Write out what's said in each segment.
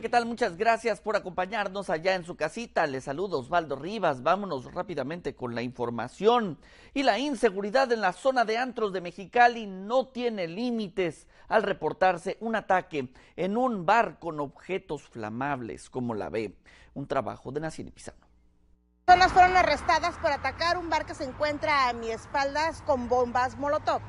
¿qué tal? Muchas gracias por acompañarnos allá en su casita. Les saludo Osvaldo Rivas. Vámonos rápidamente con la información. Y la inseguridad en la zona de antros de Mexicali no tiene límites al reportarse un ataque en un bar con objetos flamables, como la ve. Un trabajo de Nacine Pizano personas fueron arrestadas por atacar un bar que se encuentra a mi espaldas con bombas molotov.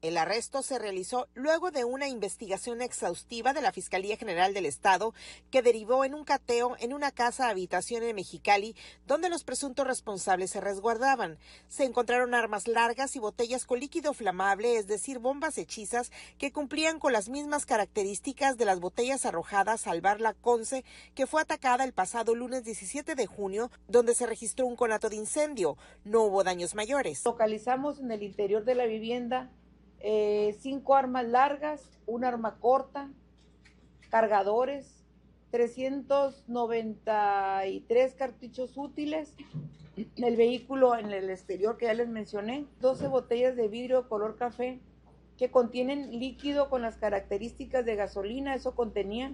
El arresto se realizó luego de una investigación exhaustiva de la Fiscalía General del Estado que derivó en un cateo en una casa habitación en Mexicali donde los presuntos responsables se resguardaban. Se encontraron armas largas y botellas con líquido flamable, es decir, bombas hechizas que cumplían con las mismas características de las botellas arrojadas al bar La Conce que fue atacada el pasado lunes 17 de junio donde se registró un conato de incendio. No hubo daños mayores. Localizamos en el interior de la vivienda eh, cinco armas largas, un arma corta, cargadores, 393 cartuchos útiles, el vehículo en el exterior que ya les mencioné, 12 botellas de vidrio color café que contienen líquido con las características de gasolina, eso contenía...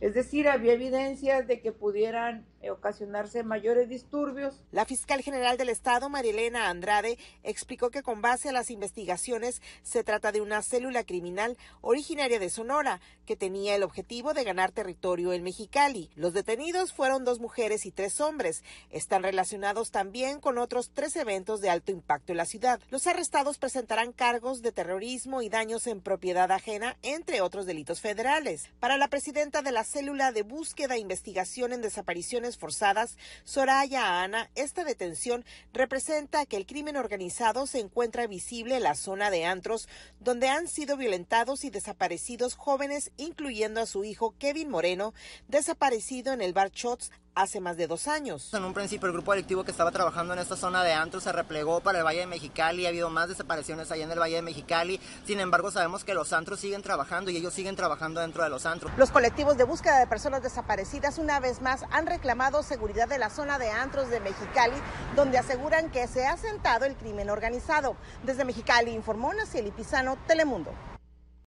Es decir, había evidencias de que pudieran eh, ocasionarse mayores disturbios. La fiscal general del Estado, Marilena Andrade, explicó que con base a las investigaciones se trata de una célula criminal originaria de Sonora que tenía el objetivo de ganar territorio en Mexicali. Los detenidos fueron dos mujeres y tres hombres. Están relacionados también con otros tres eventos de alto impacto en la ciudad. Los arrestados presentarán cargos de terrorismo y daños en propiedad ajena, entre otros delitos federales. Para la presidenta de la Célula de Búsqueda e Investigación en Desapariciones Forzadas, Soraya Ana, esta detención representa que el crimen organizado se encuentra visible en la zona de antros donde han sido violentados y desaparecidos jóvenes, incluyendo a su hijo Kevin Moreno, desaparecido en el bar Shots hace más de dos años. En un principio el grupo delictivo que estaba trabajando en esta zona de antros se replegó para el Valle de Mexicali, ha habido más desapariciones allá en el Valle de Mexicali, sin embargo sabemos que los antros siguen trabajando y ellos siguen trabajando dentro de los antros. Los colectivos de búsqueda de personas desaparecidas una vez más han reclamado seguridad de la zona de antros de Mexicali, donde aseguran que se ha sentado el crimen organizado. Desde Mexicali informó Nacieli Pizano, Telemundo.